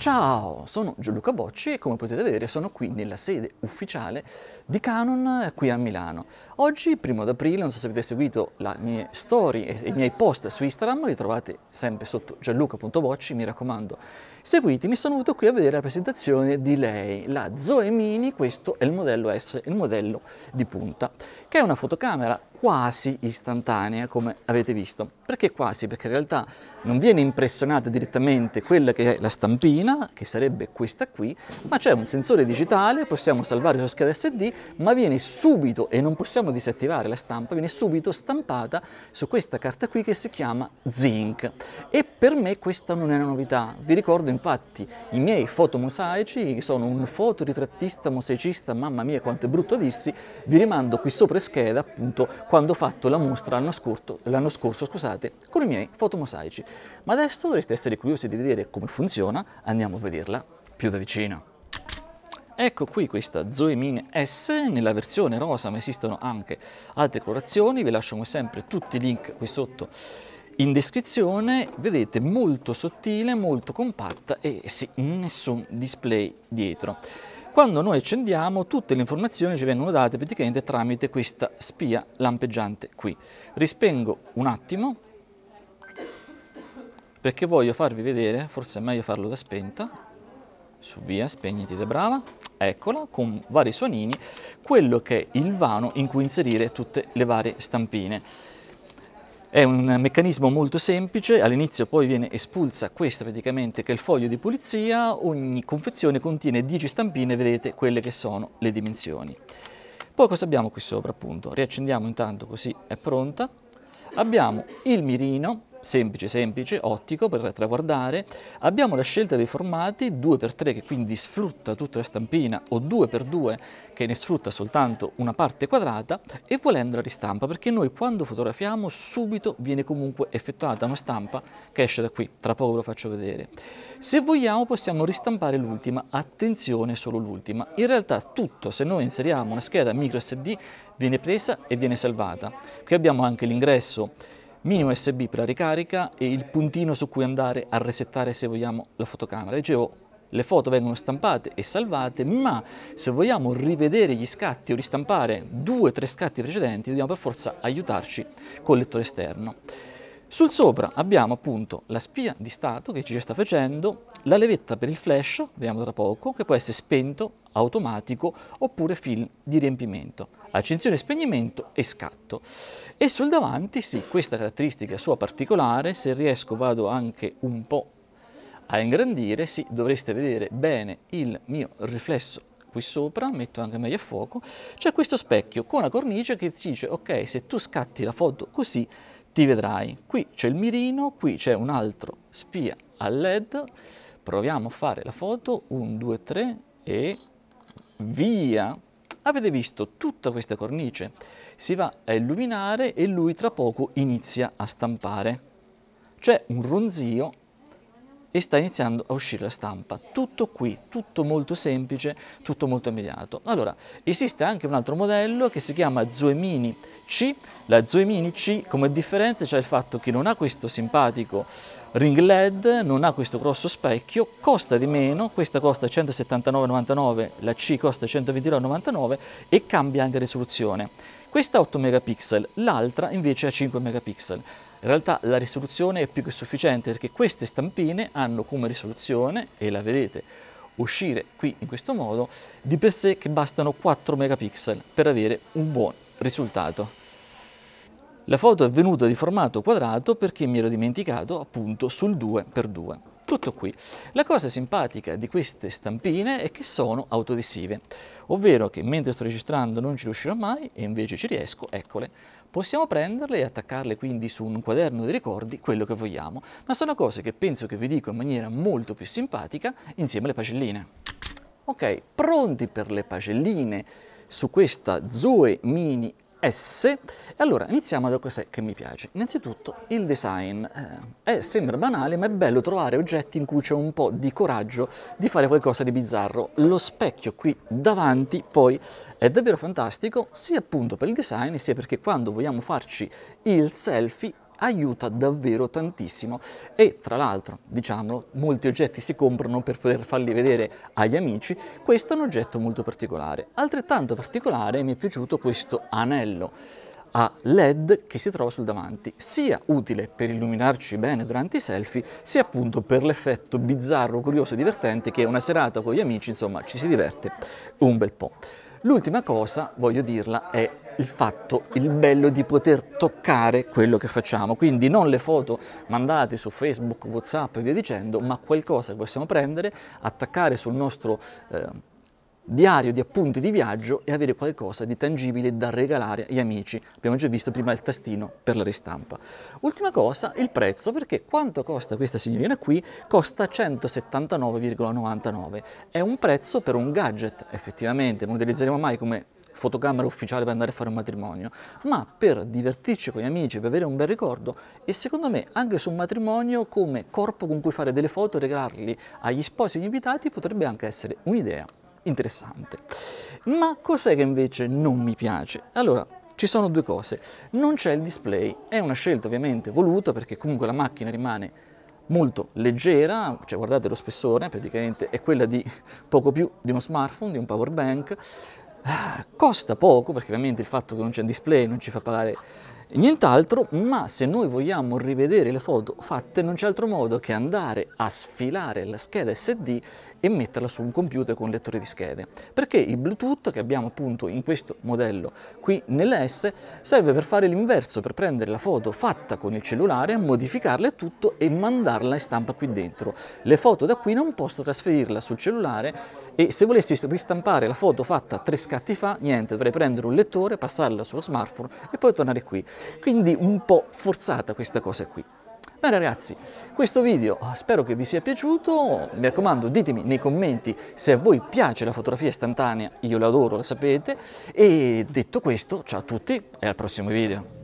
Ciao, sono Gianluca Bocci e come potete vedere sono qui nella sede ufficiale di Canon qui a Milano. Oggi, primo d'aprile, non so se avete seguito le mie storie e i miei post su Instagram, li trovate sempre sotto gianluca.bocci, mi raccomando, seguitemi. Sono venuto qui a vedere la presentazione di lei, la Zoe Mini, questo è il modello S, il modello di punta, che è una fotocamera quasi istantanea, come avete visto. Perché quasi? Perché in realtà non viene impressionata direttamente quella che è la stampina, che sarebbe questa qui, ma c'è un sensore digitale, possiamo salvare su scheda SD, ma viene subito, e non possiamo disattivare la stampa, viene subito stampata su questa carta qui che si chiama Zinc. E per me questa non è una novità. Vi ricordo infatti i miei fotomosaici, che sono un fotoritrattista mosaicista, mamma mia quanto è brutto dirsi, vi rimando qui sopra scheda appunto quando ho fatto la mostra l'anno scorso, l'anno scorso scusate, con i miei fotomosaici. Ma adesso dovreste essere curiosi di vedere come funziona, andiamo a vederla più da vicino. Ecco qui questa Zoemine S, nella versione rosa ma esistono anche altre colorazioni, vi lascio come sempre tutti i link qui sotto in descrizione, vedete molto sottile, molto compatta e sì, nessun display dietro. Quando noi accendiamo tutte le informazioni ci vengono date praticamente tramite questa spia lampeggiante qui. Rispengo un attimo perché voglio farvi vedere, forse è meglio farlo da spenta, su via, spegniti da brava, eccola, con vari suonini, quello che è il vano in cui inserire tutte le varie stampine. È un meccanismo molto semplice, all'inizio poi viene espulsa questa praticamente che è il foglio di pulizia, ogni confezione contiene 10 stampine, vedete quelle che sono le dimensioni. Poi cosa abbiamo qui sopra appunto? Riaccendiamo intanto così è pronta. Abbiamo il mirino semplice semplice, ottico per traguardare, abbiamo la scelta dei formati 2x3 che quindi sfrutta tutta la stampina o 2x2 che ne sfrutta soltanto una parte quadrata e volendo la ristampa perché noi quando fotografiamo subito viene comunque effettuata una stampa che esce da qui, tra poco ve lo faccio vedere. Se vogliamo possiamo ristampare l'ultima, attenzione solo l'ultima, in realtà tutto se noi inseriamo una scheda micro SD viene presa e viene salvata. Qui abbiamo anche l'ingresso mini USB per la ricarica e il puntino su cui andare a resettare se vogliamo la fotocamera. Dicevo, le foto vengono stampate e salvate, ma se vogliamo rivedere gli scatti o ristampare due o tre scatti precedenti, dobbiamo per forza aiutarci col lettore esterno. Sul sopra abbiamo appunto la spia di stato che ci sta facendo, la levetta per il flash, vediamo tra poco, che può essere spento, automatico oppure film di riempimento, accensione spegnimento e scatto. E sul davanti sì, questa caratteristica sua particolare, se riesco vado anche un po' a ingrandire, sì, dovreste vedere bene il mio riflesso qui sopra, metto anche meglio a fuoco, c'è questo specchio con la cornice che ti dice ok, se tu scatti la foto così ti vedrai. Qui c'è il mirino, qui c'è un altro spia a led, proviamo a fare la foto, 1, 2, 3 e via, avete visto tutta questa cornice, si va a illuminare e lui tra poco inizia a stampare. C'è un ronzio e sta iniziando a uscire la stampa. Tutto qui, tutto molto semplice, tutto molto immediato. Allora, esiste anche un altro modello che si chiama Zoemini C. La Zoemini C come differenza c'è il fatto che non ha questo simpatico ring LED, non ha questo grosso specchio, costa di meno, questa costa 179,99, la C costa 129,99 e cambia anche risoluzione. Questa ha 8 megapixel, l'altra invece ha 5 megapixel. In realtà la risoluzione è più che sufficiente perché queste stampine hanno come risoluzione, e la vedete uscire qui in questo modo, di per sé che bastano 4 megapixel per avere un buon risultato. La foto è venuta di formato quadrato perché mi ero dimenticato appunto sul 2x2. Tutto qui. La cosa simpatica di queste stampine è che sono autodissive, ovvero che mentre sto registrando non ci riuscirò mai e invece ci riesco, eccole. Possiamo prenderle e attaccarle quindi su un quaderno di ricordi quello che vogliamo, ma sono cose che penso che vi dico in maniera molto più simpatica insieme alle pagelline. Ok, pronti per le pagelline su questa Zoe Mini S. E allora iniziamo da cos'è che mi piace. Innanzitutto il design. Eh, sembra banale, ma è bello trovare oggetti in cui c'è un po' di coraggio di fare qualcosa di bizzarro. Lo specchio qui davanti poi è davvero fantastico, sia appunto per il design, sia perché quando vogliamo farci il selfie aiuta davvero tantissimo e tra l'altro, diciamolo, molti oggetti si comprano per poter farli vedere agli amici, questo è un oggetto molto particolare. Altrettanto particolare mi è piaciuto questo anello a LED che si trova sul davanti, sia utile per illuminarci bene durante i selfie, sia appunto per l'effetto bizzarro, curioso e divertente che una serata con gli amici, insomma, ci si diverte un bel po'. L'ultima cosa, voglio dirla, è il fatto, il bello di poter toccare quello che facciamo. Quindi non le foto mandate su Facebook, Whatsapp e via dicendo, ma qualcosa che possiamo prendere, attaccare sul nostro eh, diario di appunti di viaggio e avere qualcosa di tangibile da regalare agli amici. Abbiamo già visto prima il tastino per la ristampa. Ultima cosa, il prezzo, perché quanto costa questa signorina qui? Costa 179,99. È un prezzo per un gadget, effettivamente, non utilizzeremo mai come fotocamera ufficiale per andare a fare un matrimonio, ma per divertirci con gli amici, per avere un bel ricordo e secondo me anche su un matrimonio come corpo con cui fare delle foto e regalarli agli sposi e agli invitati potrebbe anche essere un'idea interessante. Ma cos'è che invece non mi piace? Allora, ci sono due cose. Non c'è il display, è una scelta ovviamente voluta perché comunque la macchina rimane molto leggera, cioè guardate lo spessore, praticamente è quella di poco più di uno smartphone, di un power bank, Ah, costa poco perché ovviamente il fatto che non c'è un display non ci fa pagare nient'altro, ma se noi vogliamo rivedere le foto fatte non c'è altro modo che andare a sfilare la scheda SD e metterla su un computer con lettore di schede, perché il Bluetooth che abbiamo appunto in questo modello qui nell'S serve per fare l'inverso, per prendere la foto fatta con il cellulare, modificarla e tutto e mandarla in stampa qui dentro. Le foto da qui non posso trasferirla sul cellulare e se volessi ristampare la foto fatta tre scatti fa, niente, dovrei prendere un lettore, passarla sullo smartphone e poi tornare qui. Quindi un po' forzata questa cosa qui. Bene ragazzi, questo video ah, spero che vi sia piaciuto, mi raccomando ditemi nei commenti se a voi piace la fotografia istantanea, io la adoro, lo sapete, e detto questo, ciao a tutti e al prossimo video.